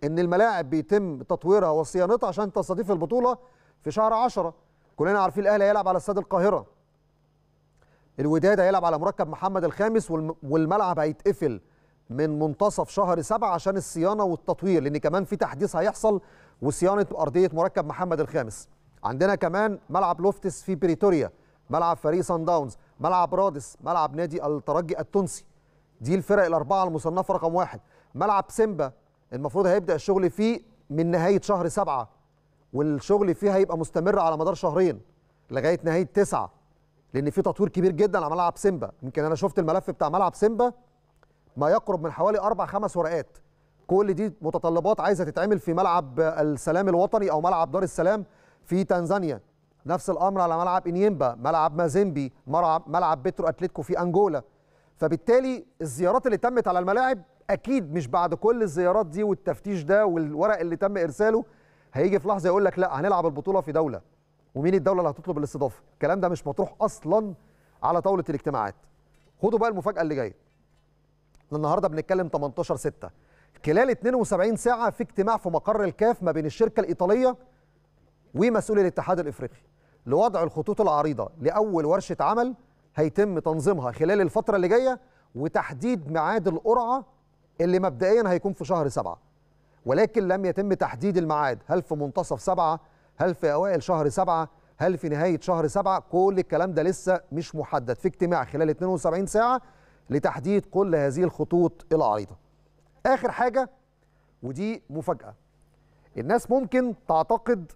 ان الملاعب بيتم تطويرها وصيانتها عشان تستضيف البطوله في شهر 10 كلنا عارفين الاهلي هيلعب على استاد القاهره الوداد هيلعب على مركب محمد الخامس والملعب هيتقفل من منتصف شهر 7 عشان الصيانه والتطوير لان كمان في تحديث هيحصل وصيانه ارضيه مركب محمد الخامس عندنا كمان ملعب لوفتس في بريتوريا ملعب فريق سان داونز ملعب رادس ملعب نادي الترجي التونسي دي الفرق الاربعه المصنفه رقم واحد ملعب سيمبا المفروض هيبدا الشغل فيه من نهايه شهر سبعة والشغل فيه هيبقى مستمر على مدار شهرين لغايه نهايه تسعة لان في تطوير كبير جدا على ملعب سيمبا يمكن انا شفت الملف بتاع ملعب سيمبا ما يقرب من حوالي اربع خمس ورقات كل دي متطلبات عايزه تتعمل في ملعب السلام الوطني او ملعب دار السلام في تنزانيا نفس الامر على ملعب انيمبا ملعب مازيمبي ملعب بترو اتلتيكو في انجولا فبالتالي الزيارات اللي تمت على الملاعب اكيد مش بعد كل الزيارات دي والتفتيش ده والورق اللي تم ارساله هيجي في لحظه يقول لك لا هنلعب البطوله في دوله ومين الدوله اللي هتطلب الاستضافه الكلام ده مش مطروح اصلا على طاوله الاجتماعات خدوا بقى المفاجاه اللي جايه النهارده بنتكلم 18 6 خلال 72 ساعه في اجتماع في مقر الكاف ما بين الشركه الايطاليه ومسؤولي الاتحاد الافريقي لوضع الخطوط العريضه لاول ورشه عمل هيتم تنظيمها خلال الفتره اللي جايه وتحديد ميعاد القرعه اللي مبدئيا هيكون في شهر سبعة ولكن لم يتم تحديد الميعاد هل في منتصف سبعة هل في أوائل شهر سبعة هل في نهاية شهر سبعة كل الكلام ده لسه مش محدد في اجتماع خلال 72 ساعة لتحديد كل هذه الخطوط العريضة آخر حاجة ودي مفاجأة الناس ممكن تعتقد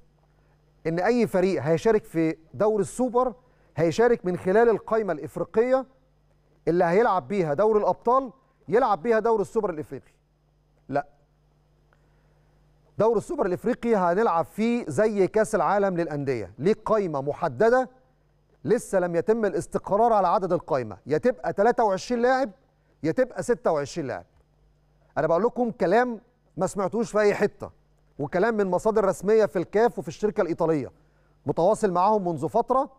ان اي فريق هيشارك في دوري السوبر هيشارك من خلال القايمه الافريقيه اللي هيلعب بيها دوري الابطال يلعب بيها دور السوبر الافريقي لا دور السوبر الافريقي هنلعب فيه زي كاس العالم للانديه ليه قايمه محدده لسه لم يتم الاستقرار على عدد القايمه يا تبقى 23 لاعب يا تبقى 26 لاعب انا بقول لكم كلام ما سمعتوش في اي حته وكلام من مصادر رسميه في الكاف وفي الشركه الايطاليه متواصل معاهم منذ فتره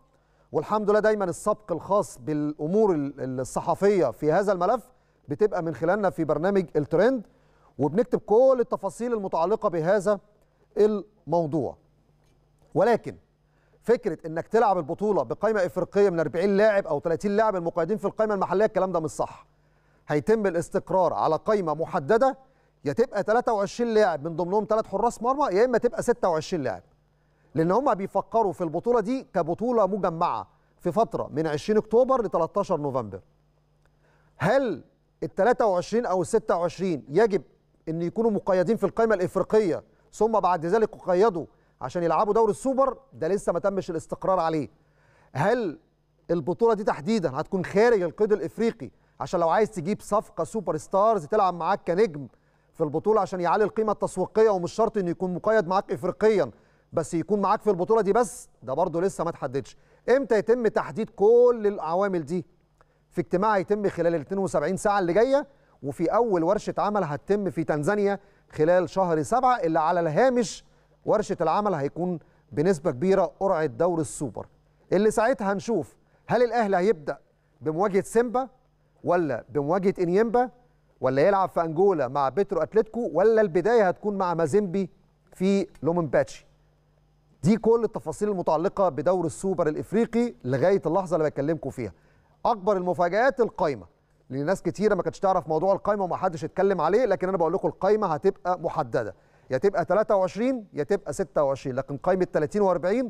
والحمد لله دايما السبق الخاص بالامور الصحفيه في هذا الملف بتبقى من خلالنا في برنامج الترند وبنكتب كل التفاصيل المتعلقه بهذا الموضوع ولكن فكره انك تلعب البطوله بقائمه افريقيه من 40 لاعب او 30 لاعب المقيدين في القائمه المحليه الكلام ده مش صح هيتم الاستقرار على قائمه محدده يا تبقى 23 لاعب من ضمنهم ثلاث حراس مرمى يا اما تبقى 26 لاعب لان هم بيفكروا في البطوله دي كبطوله مجمعه في فتره من 20 اكتوبر ل 13 نوفمبر هل ال 23 او ال 26 يجب ان يكونوا مقيدين في القائمه الافريقيه ثم بعد ذلك قيدوا عشان يلعبوا دوري السوبر ده لسه ما تمش الاستقرار عليه هل البطوله دي تحديدا هتكون خارج القيد الافريقي عشان لو عايز تجيب صفقه سوبر ستارز تلعب معاك كنجم في البطوله عشان يعلي القيمه التسويقيه ومش شرط انه يكون مقيد معاك افريقيا بس يكون معاك في البطوله دي بس ده برضه لسه ما تحددش امتى يتم تحديد كل العوامل دي في اجتماع هيتم خلال ال 72 ساعه اللي جايه وفي اول ورشه عمل هتتم في تنزانيا خلال شهر سبعة اللي على الهامش ورشه العمل هيكون بنسبه كبيره قرعه دور السوبر اللي ساعتها هنشوف هل الاهلي هيبدا بمواجهه سيمبا ولا بمواجهه انيمبا ولا يلعب في انجولا مع بيترو اتلتيكو ولا البدايه هتكون مع مازيمبي في لومنباتشي دي كل التفاصيل المتعلقه بدور السوبر الافريقي لغايه اللحظه اللي بكلمكم فيها اكبر المفاجات القايمه لناس كتيره ما كانتش تعرف موضوع القايمه وما حدش اتكلم عليه لكن انا بقول لكم القايمه هتبقى محدده يا تبقى 23 يا تبقى 26 لكن قايمه 30 و40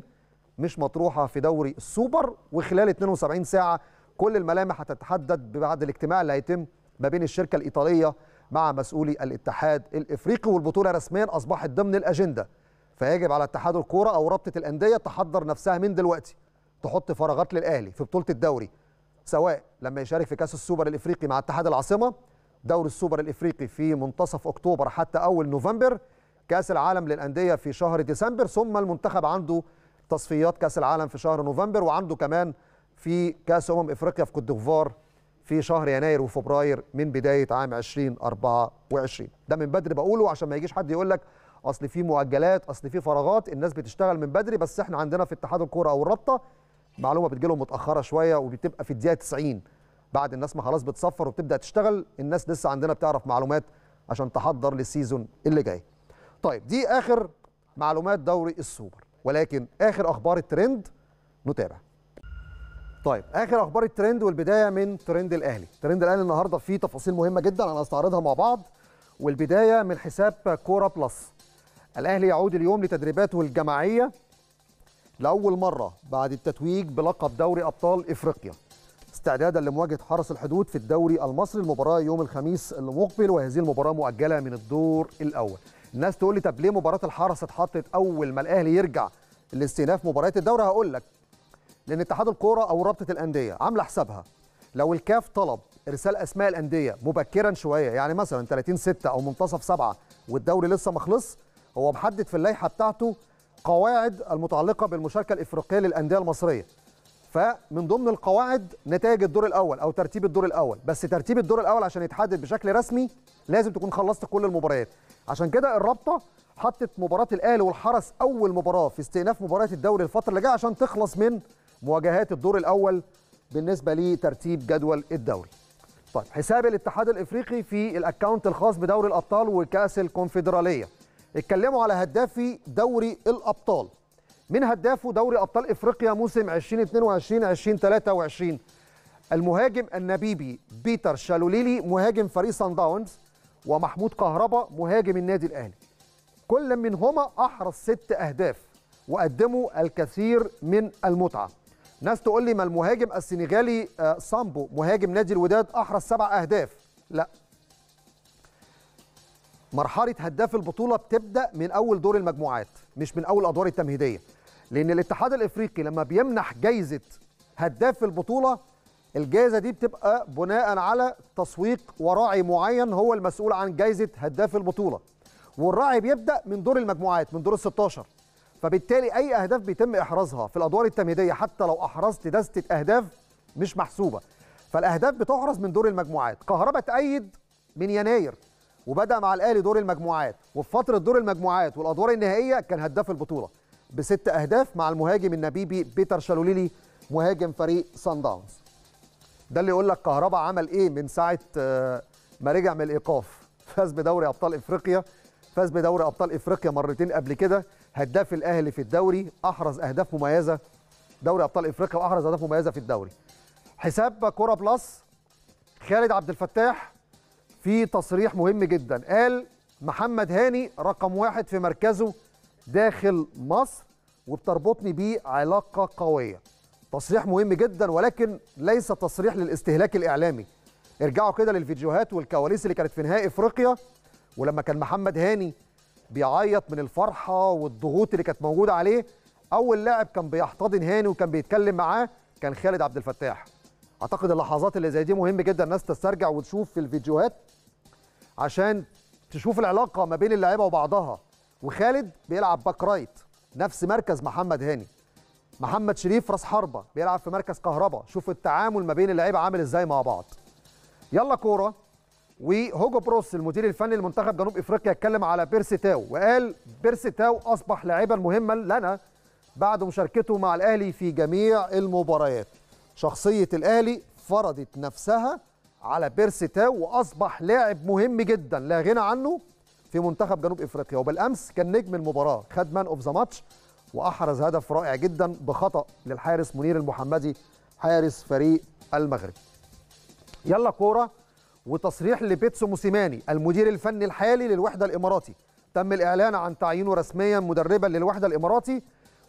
مش مطروحه في دوري السوبر وخلال 72 ساعه كل الملامح هتتحدد بعد الاجتماع اللي هيتم ما بين الشركه الايطاليه مع مسؤولي الاتحاد الافريقي والبطوله رسميا اصبحت ضمن الاجنده فيجب على اتحاد الكوره او رابطه الانديه تحضر نفسها من دلوقتي تحط فراغات للاهلي في بطوله الدوري سواء لما يشارك في كاس السوبر الافريقي مع اتحاد العاصمه دوري السوبر الافريقي في منتصف اكتوبر حتى اول نوفمبر كاس العالم للانديه في شهر ديسمبر ثم المنتخب عنده تصفيات كاس العالم في شهر نوفمبر وعنده كمان في كاس امم افريقيا في كوت ديفوار في شهر يناير وفبراير من بدايه عام 2024 ده من بدري بقوله عشان ما يجيش حد يقول لك اصل في مؤجلات اصل في فراغات الناس بتشتغل من بدري بس احنا عندنا في اتحاد الكوره او الرابطه معلومه بتجيلهم متاخره شويه وبتبقى في الدقيقه 90 بعد الناس ما خلاص بتصفر وبتبدا تشتغل الناس لسه عندنا بتعرف معلومات عشان تحضر للسيزون اللي جاي طيب دي اخر معلومات دوري السوبر ولكن اخر اخبار الترند نتابع طيب اخر اخبار الترند والبدايه من ترند الاهلي ترند الاهلي النهارده فيه تفاصيل مهمه جدا انا هستعرضها مع بعض والبدايه من حساب كوره بلس الاهلي يعود اليوم لتدريباته الجماعيه لاول مره بعد التتويج بلقب دوري ابطال افريقيا استعدادا لمواجهه حرس الحدود في الدوري المصري المباراه يوم الخميس المقبل وهذه المباراه مؤجله من الدور الاول الناس تقول لي طب ليه مباراه الحرس اتحطت اول ما الاهلي يرجع لاستئناف مباريات الدوري هقول لك لان اتحاد الكوره او رابطه الانديه عامله حسابها لو الكاف طلب ارسال اسماء الانديه مبكرا شويه يعني مثلا 30 6 او منتصف 7 والدوري لسه ما خلصش هو محدد في اللائحه بتاعته قواعد المتعلقه بالمشاركه الافريقيه للانديه المصريه فمن ضمن القواعد نتائج الدور الاول او ترتيب الدور الاول بس ترتيب الدور الاول عشان يتحدد بشكل رسمي لازم تكون خلصت كل المباريات عشان كده الرابطه حطت مباراه الاهلي والحرس اول مباراه في استئناف مباريات الدوري الفتره اللي جايه عشان تخلص من مواجهات الدور الاول بالنسبه لترتيب جدول الدوري طيب حساب الاتحاد الافريقي في الاكونت الخاص بدوري الابطال وكاس الكونفدراليه اتكلموا على هدافي دوري الابطال من هدافه دوري ابطال افريقيا موسم 2022 2023 المهاجم النبيبي بيتر شالوليلي مهاجم فريق سان داونز ومحمود كهربا مهاجم النادي الاهلي كل منهما احرز ست اهداف وقدموا الكثير من المتعه ناس تقول لي ما المهاجم السنغالي آه، سامبو مهاجم نادي الوداد احرز سبع اهداف لا مرحله هداف البطوله بتبدا من اول دور المجموعات مش من اول ادوار التمهيديه لان الاتحاد الافريقي لما بيمنح جايزه هداف البطوله الجائزه دي بتبقى بناء على تسويق وراعي معين هو المسؤول عن جائزه هداف البطوله والراعي بيبدا من دور المجموعات من دور الستاشر 16 فبالتالي اي اهداف بيتم احرازها في الادوار التمهيديه حتى لو احرزت دسته اهداف مش محسوبه فالاهداف بتحرز من دور المجموعات كهرباء تأيد من يناير وبدا مع الاهلي دور المجموعات وفي فتره دور المجموعات والادوار النهائيه كان هداف البطوله بست اهداف مع المهاجم النبيبي بيتر شالوليلي مهاجم فريق سان داونز ده اللي يقول لك كهربا عمل ايه من ساعه آه، ما رجع من الايقاف فاز بدوري ابطال افريقيا فاز بدوري ابطال افريقيا مرتين قبل كده هداف الاهلي في الدوري احرز اهداف مميزه دوري ابطال افريقيا واحرز اهداف مميزه في الدوري حساب كوره بلس خالد عبد الفتاح في تصريح مهم جدا قال محمد هاني رقم واحد في مركزه داخل مصر وبتربطني بيه علاقه قويه. تصريح مهم جدا ولكن ليس تصريح للاستهلاك الاعلامي. ارجعوا كده للفيديوهات والكواليس اللي كانت في نهائي افريقيا ولما كان محمد هاني بيعيط من الفرحه والضغوط اللي كانت موجوده عليه اول لاعب كان بيحتضن هاني وكان بيتكلم معاه كان خالد عبد الفتاح. اعتقد اللحظات اللي زي دي مهم جدا الناس تسترجع وتشوف في الفيديوهات عشان تشوف العلاقه ما بين اللعيبه وبعضها وخالد بيلعب باك رايت نفس مركز محمد هاني محمد شريف راس حربه بيلعب في مركز كهربا شوف التعامل ما بين اللعيبه عامل ازاي مع بعض يلا كوره وهوجو بروس المدير الفني لمنتخب جنوب افريقيا اتكلم على بيرسي تاو وقال بيرسي تاو اصبح لاعبا مهما لنا بعد مشاركته مع الاهلي في جميع المباريات شخصيه الاهلي فرضت نفسها على بيرسي تاو واصبح لاعب مهم جدا لا غنى عنه في منتخب جنوب افريقيا وبالامس كان نجم المباراه خد مان اوف ذا ماتش واحرز هدف رائع جدا بخطا للحارس منير المحمدي حارس فريق المغرب يلا كوره وتصريح لبيتسو موسيماني المدير الفني الحالي للوحده الاماراتي تم الاعلان عن تعيينه رسميا مدربا للوحده الاماراتي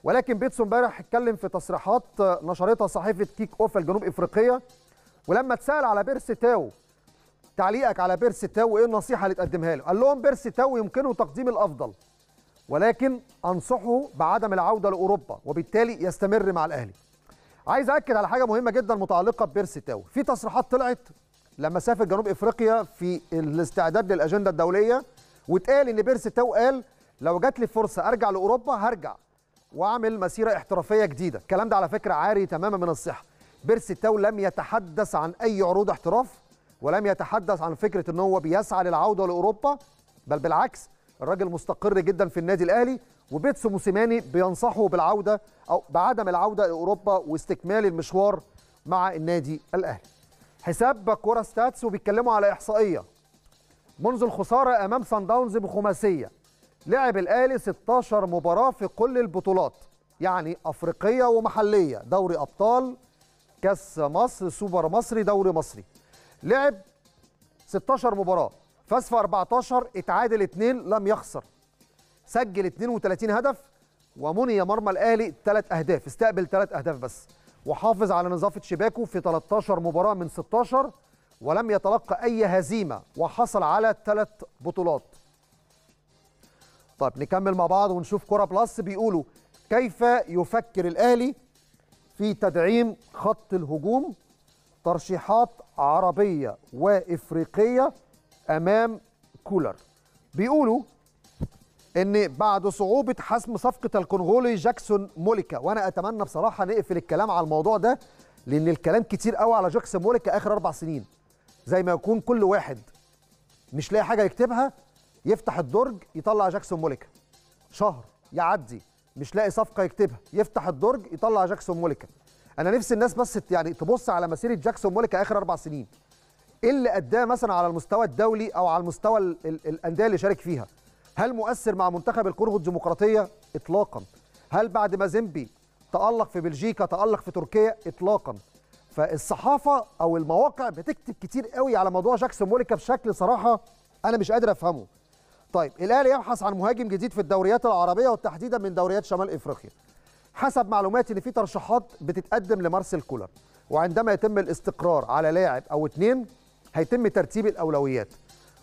ولكن بيتسو امبارح اتكلم في تصريحات نشرتها صحيفه كيك اوف الجنوب افريقيه ولما اتسال على بيرس تاو تعليقك على بيرس تاو ايه النصيحه اللي تقدمها له قال لهم بيرس تاو يمكنه تقديم الافضل ولكن انصحه بعدم العوده لاوروبا وبالتالي يستمر مع الاهلي عايز اكد على حاجه مهمه جدا متعلقه ببيرس تاو في تصريحات طلعت لما سافر جنوب افريقيا في الاستعداد للاجنده الدوليه واتقال ان بيرس تاو قال لو جات لي فرصه ارجع لاوروبا هرجع واعمل مسيره احترافيه جديده الكلام ده على فكره عاري تماما من الصحه بيرسي تاو لم يتحدث عن أي عروض احتراف ولم يتحدث عن فكرة ان هو بيسعى للعودة لأوروبا بل بالعكس الراجل مستقر جدا في النادي الأهلي وبيتسو موسيماني بينصحه بالعودة أو بعدم العودة لأوروبا واستكمال المشوار مع النادي الأهلي حساب كورة ستاتس وبيتكلموا على إحصائية منذ الخسارة أمام سان داونز بخماسية لعب الأهلي 16 مباراة في كل البطولات يعني أفريقية ومحلية دوري أبطال كاس مصر سوبر مصري دوري مصري لعب 16 مباراه فاز في 14 اتعادل 2 لم يخسر سجل 32 هدف ومني مرمى الاهلي 3 اهداف استقبل 3 اهداف بس وحافظ على نظافه شباكه في 13 مباراه من 16 ولم يتلقى اي هزيمه وحصل على 3 بطولات طيب نكمل مع بعض ونشوف كرة بلس بيقولوا كيف يفكر الاهلي في تدعيم خط الهجوم ترشيحات عربية وإفريقية أمام كولر بيقولوا ان بعد صعوبه حسم صفقه الكونغولي جاكسون موليكا وانا اتمنى بصراحه نقفل الكلام على الموضوع ده لان الكلام كتير قوي على جاكسون موليكا اخر اربع سنين زي ما يكون كل واحد مش لاقي حاجه يكتبها يفتح الدرج يطلع جاكسون موليكا شهر يعدي مش لاقي صفقه يكتبها يفتح الدرج يطلع جاكسون موليكا انا نفسي الناس بس يعني تبص على مسيره جاكسون موليكا اخر اربع سنين ايه اللي اداه مثلا على المستوى الدولي او على المستوى الانديه اللي شارك فيها هل مؤثر مع منتخب الكونغو الديمقراطيه اطلاقا هل بعد ما زيمبي تالق في بلجيكا تالق في تركيا اطلاقا فالصحافه او المواقع بتكتب كتير قوي على موضوع جاكسون موليكا بشكل صراحه انا مش قادر افهمه طيب الاهلي يبحث عن مهاجم جديد في الدوريات العربيه وتحديدا من دوريات شمال افريقيا حسب معلوماتي ان في ترشيحات بتتقدم لمارسيل كولر وعندما يتم الاستقرار على لاعب او اثنين هيتم ترتيب الاولويات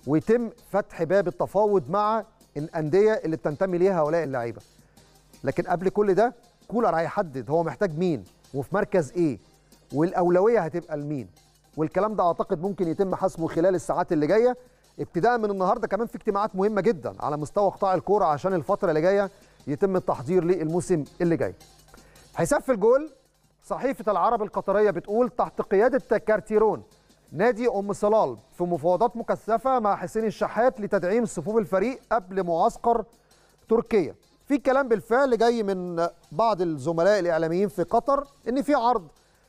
ويتم فتح باب التفاوض مع الانديه اللي بتنتمي ليها هؤلاء اللعيبه لكن قبل كل ده كولر هيحدد هو محتاج مين وفي مركز ايه والاولويه هتبقى لمين والكلام ده اعتقد ممكن يتم حسمه خلال الساعات اللي جايه ابتداء من النهارده كمان في اجتماعات مهمه جدا على مستوى قطاع الكوره عشان الفتره اللي جايه يتم التحضير للموسم اللي جاي. حساب في الجول صحيفه العرب القطريه بتقول تحت قياده كارتيرون نادي ام صلال في مفاوضات مكثفه مع حسين الشحات لتدعيم صفوف الفريق قبل معسكر تركيا. في كلام بالفعل جاي من بعض الزملاء الاعلاميين في قطر ان في عرض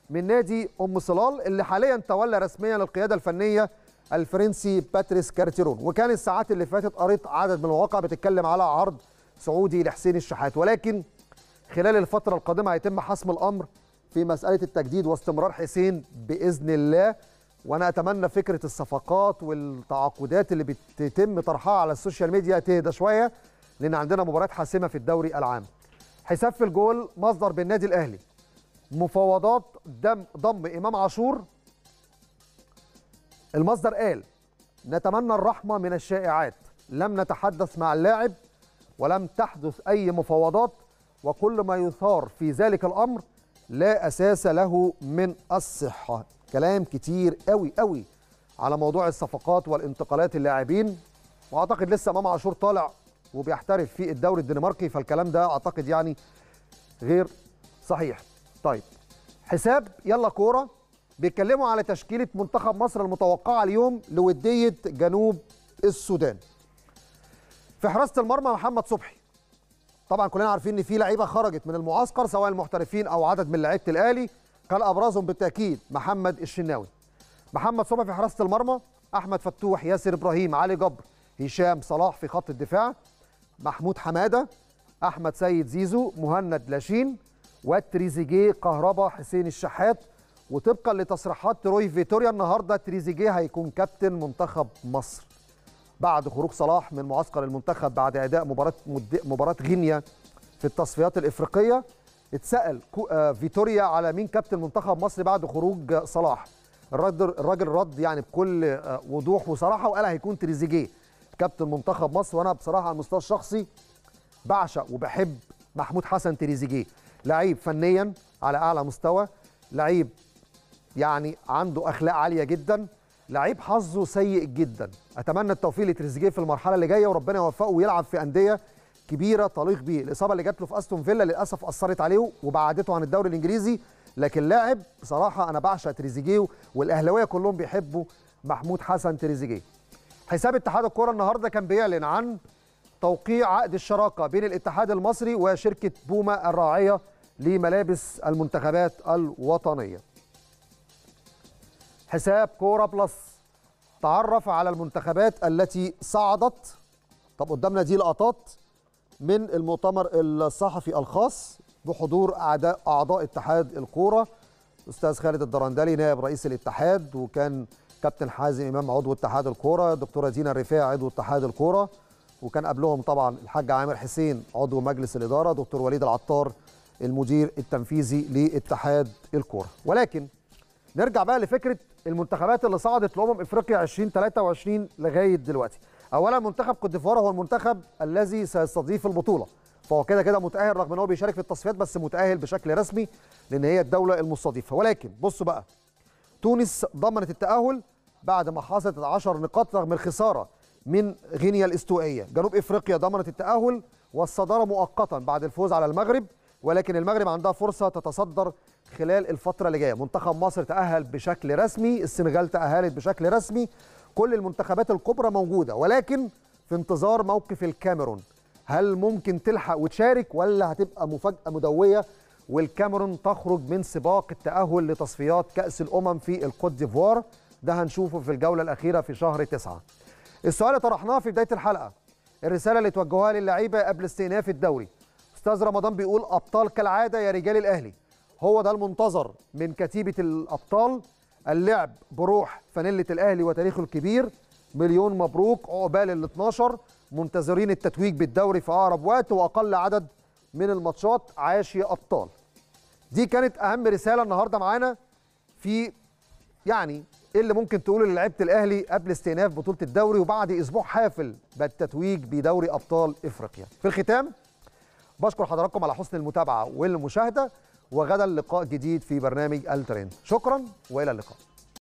من نادي ام صلال اللي حاليا تولى رسميا القياده الفنيه الفرنسي باتريس كارتيرون وكان الساعات اللي فاتت قريت عدد من المواقع بتتكلم على عرض سعودي لحسين الشحات ولكن خلال الفترة القادمة هيتم حسم الأمر في مسألة التجديد واستمرار حسين بإذن الله وأنا أتمنى فكرة الصفقات والتعاقدات اللي بتتم طرحها على السوشيال ميديا تهدى شوية لأن عندنا مباراة حاسمة في الدوري العام حساب في الجول مصدر بالنادي الأهلي مفاوضات دم ضم إمام عاشور المصدر قال نتمنى الرحمة من الشائعات لم نتحدث مع اللاعب ولم تحدث أي مفاوضات وكل ما يثار في ذلك الأمر لا أساس له من الصحة كلام كتير قوي قوي على موضوع الصفقات والانتقالات اللاعبين واعتقد لسه امام عاشور طالع وبيحترف في الدوري الدنماركي فالكلام ده اعتقد يعني غير صحيح طيب حساب يلا كوره بيتكلموا على تشكيله منتخب مصر المتوقعه اليوم لوديه جنوب السودان في حراسه المرمى محمد صبحي طبعا كلنا عارفين ان في لعيبه خرجت من المعسكر سواء المحترفين او عدد من لعيبه الاهلي كان ابرزهم بالتاكيد محمد الشناوي محمد صبحي في حراسه المرمى احمد فتوح ياسر ابراهيم علي جبر هشام صلاح في خط الدفاع محمود حماده احمد سيد زيزو مهند لاشين وتريزيجيه كهربا حسين الشحات وطبقا لتصريحات روي فيتوريا النهارده تريزيجيه هيكون كابتن منتخب مصر بعد خروج صلاح من معسكر المنتخب بعد اداء مباراه مباراه غينيا في التصفيات الافريقيه اتسال آه، فيتوريا على مين كابتن منتخب مصر بعد خروج صلاح الراجل الراجل رد يعني بكل آه، وضوح وصراحه وقال هيكون تريزيجيه كابتن منتخب مصر وانا بصراحه على المستوى الشخصي بعشق وبحب محمود حسن تريزيجيه لعيب فنيا على اعلى مستوى لعيب يعني عنده اخلاق عاليه جدا لعيب حظه سيء جدا اتمنى التوفيق لتريزيجيه في المرحله اللي جايه وربنا يوفقه ويلعب في انديه كبيره تليق بيه الاصابه اللي جات له في استون فيلا للاسف اثرت عليه وبعدته عن الدوري الانجليزي لكن لاعب بصراحه انا بعشق تريزيجيه والاهلاويه كلهم بيحبوا محمود حسن تريزيجيه حساب اتحاد الكره النهارده كان بيعلن عن توقيع عقد الشراكه بين الاتحاد المصري وشركه بوما الراعيه لملابس المنتخبات الوطنيه حساب كورة بلس تعرف على المنتخبات التي صعدت طب قدامنا دي لقطات من المؤتمر الصحفي الخاص بحضور أعداء أعضاء اتحاد الكورة الأستاذ خالد الدرندلي نائب رئيس الاتحاد وكان كابتن حازم إمام عضو اتحاد الكورة دكتورة دينا الرفاعي عضو اتحاد الكورة وكان قبلهم طبعا الحاج عامر حسين عضو مجلس الإدارة دكتور وليد العطار المدير التنفيذي لاتحاد الكورة ولكن نرجع بقى لفكرة المنتخبات اللي صعدت لامم افريقيا 2023 لغايه دلوقتي اولا منتخب كوت ديفوار هو المنتخب الذي سيستضيف البطوله فهو كده كده متاهل رغم ان هو بيشارك في التصفيات بس متاهل بشكل رسمي لان هي الدوله المستضيفه ولكن بصوا بقى تونس ضمنت التاهل بعد ما حصلت 10 نقاط رغم الخساره من غينيا الاستوائيه جنوب افريقيا ضمنت التاهل والصداره مؤقتا بعد الفوز على المغرب ولكن المغرب عندها فرصه تتصدر خلال الفتره اللي جايه منتخب مصر تاهل بشكل رسمي السنغال تاهلت بشكل رسمي كل المنتخبات الكبرى موجوده ولكن في انتظار موقف الكاميرون هل ممكن تلحق وتشارك ولا هتبقى مفاجاه مدويه والكاميرون تخرج من سباق التاهل لتصفيات كاس الامم في الكوت ديفوار ده هنشوفه في الجوله الاخيره في شهر تسعة السؤال اللي طرحناه في بدايه الحلقه الرساله اللي توجهوها للعيبه قبل استئناف الدوري استاذ رمضان بيقول ابطال كالعاده يا رجال الاهلي هو ده المنتظر من كتيبة الأبطال اللعب بروح فانيلة الأهلي وتاريخه الكبير مليون مبروك عقبال ال 12 منتظرين التتويج بالدوري في أقرب وقت وأقل عدد من الماتشات عاش يا أبطال دي كانت أهم رسالة النهاردة معانا في يعني ايه اللي ممكن تقوله للعيبه الاهلي قبل استئناف بطوله الدوري وبعد اسبوع حافل بالتتويج بدوري ابطال افريقيا في الختام بشكر حضراتكم على حسن المتابعه والمشاهده وغدا لقاء جديد في برنامج الترند شكرا والى اللقاء